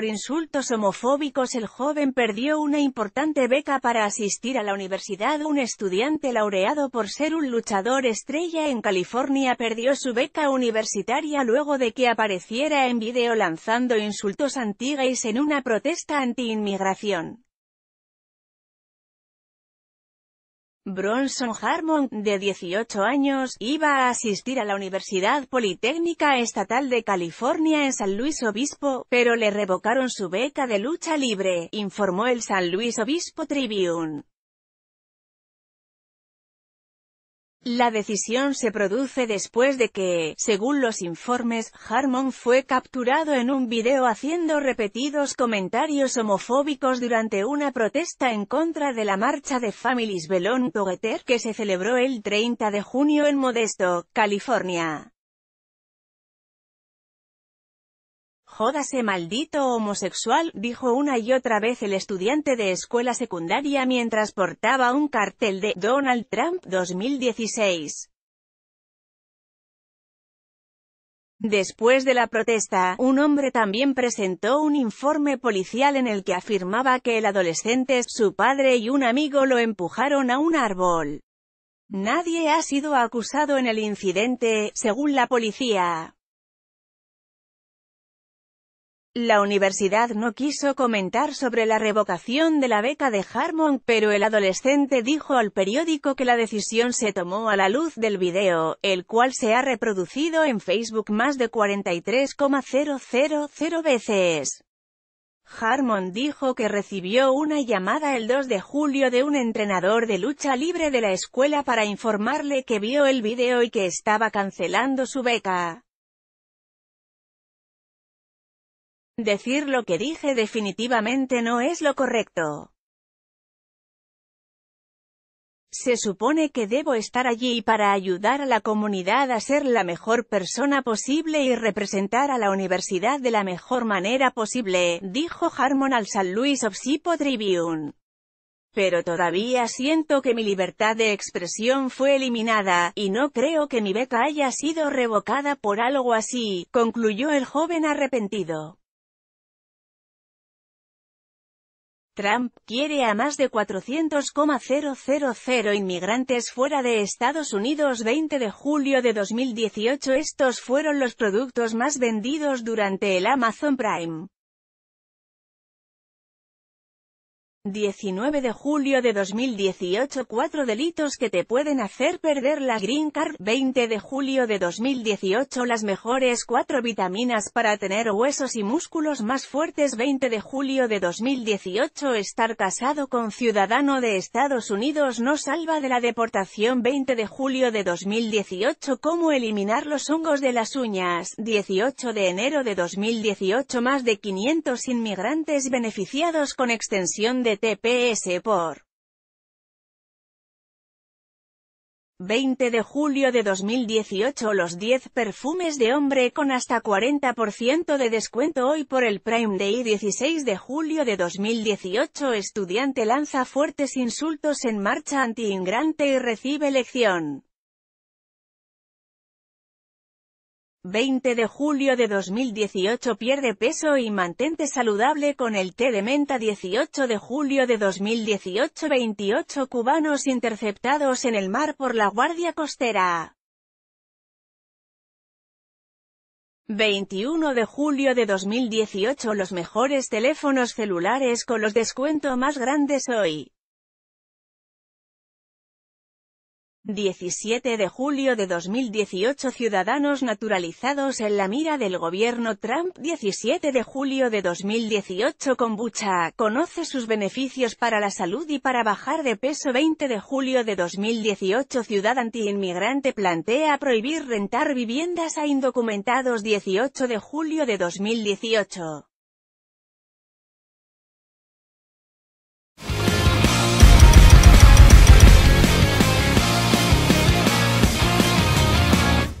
por insultos homofóbicos el joven perdió una importante beca para asistir a la universidad. Un estudiante laureado por ser un luchador estrella en California perdió su beca universitaria luego de que apareciera en video lanzando insultos anti en una protesta anti-inmigración. Bronson Harmon, de 18 años, iba a asistir a la Universidad Politécnica Estatal de California en San Luis Obispo, pero le revocaron su beca de lucha libre, informó el San Luis Obispo Tribune. La decisión se produce después de que, según los informes, Harmon fue capturado en un video haciendo repetidos comentarios homofóbicos durante una protesta en contra de la marcha de Families Belong Together que se celebró el 30 de junio en Modesto, California. Jódase maldito homosexual, dijo una y otra vez el estudiante de escuela secundaria mientras portaba un cartel de Donald Trump 2016. Después de la protesta, un hombre también presentó un informe policial en el que afirmaba que el adolescente, su padre y un amigo lo empujaron a un árbol. Nadie ha sido acusado en el incidente, según la policía. La universidad no quiso comentar sobre la revocación de la beca de Harmon, pero el adolescente dijo al periódico que la decisión se tomó a la luz del video, el cual se ha reproducido en Facebook más de 43,000 veces. Harmon dijo que recibió una llamada el 2 de julio de un entrenador de lucha libre de la escuela para informarle que vio el video y que estaba cancelando su beca. Decir lo que dije definitivamente no es lo correcto. Se supone que debo estar allí para ayudar a la comunidad a ser la mejor persona posible y representar a la universidad de la mejor manera posible, dijo Harmon al San Luis Obispo Tribune. Pero todavía siento que mi libertad de expresión fue eliminada, y no creo que mi beca haya sido revocada por algo así, concluyó el joven arrepentido. Trump quiere a más de 400,000 inmigrantes fuera de Estados Unidos 20 de julio de 2018 Estos fueron los productos más vendidos durante el Amazon Prime 19 de julio de 2018 cuatro delitos que te pueden hacer perder la Green Card 20 de julio de 2018 Las mejores cuatro vitaminas para tener huesos y músculos más fuertes 20 de julio de 2018 Estar casado con ciudadano de Estados Unidos no salva de la deportación 20 de julio de 2018 Cómo eliminar los hongos de las uñas 18 de enero de 2018 Más de 500 inmigrantes beneficiados con extensión de TPS por 20 de julio de 2018 los 10 perfumes de hombre con hasta 40% de descuento hoy por el Prime Day 16 de julio de 2018 estudiante lanza fuertes insultos en marcha anti-ingrante y recibe elección. 20 de julio de 2018 Pierde peso y mantente saludable con el té de menta 18 de julio de 2018 28 cubanos interceptados en el mar por la Guardia Costera 21 de julio de 2018 Los mejores teléfonos celulares con los descuentos más grandes hoy 17 de julio de 2018 Ciudadanos naturalizados en la mira del gobierno Trump 17 de julio de 2018 Kombucha, conoce sus beneficios para la salud y para bajar de peso 20 de julio de 2018 Ciudad antiinmigrante plantea prohibir rentar viviendas a indocumentados 18 de julio de 2018